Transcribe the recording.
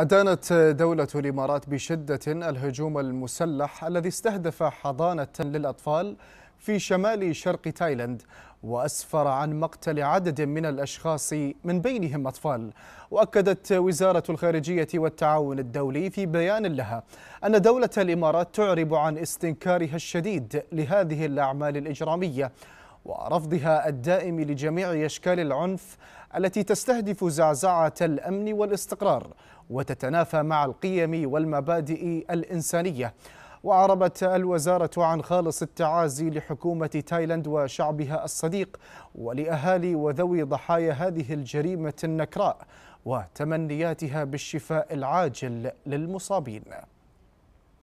أدانت دولة الإمارات بشدة الهجوم المسلح الذي استهدف حضانة للأطفال في شمال شرق تايلاند وأسفر عن مقتل عدد من الأشخاص من بينهم أطفال وأكدت وزارة الخارجية والتعاون الدولي في بيان لها أن دولة الإمارات تعرب عن استنكارها الشديد لهذه الأعمال الإجرامية ورفضها الدائم لجميع اشكال العنف التي تستهدف زعزعه الامن والاستقرار وتتنافى مع القيم والمبادئ الانسانيه وأعربت الوزارة عن خالص التعازي لحكومة تايلاند وشعبها الصديق ولأهالي وذوي ضحايا هذه الجريمة النكراء وتمنياتها بالشفاء العاجل للمصابين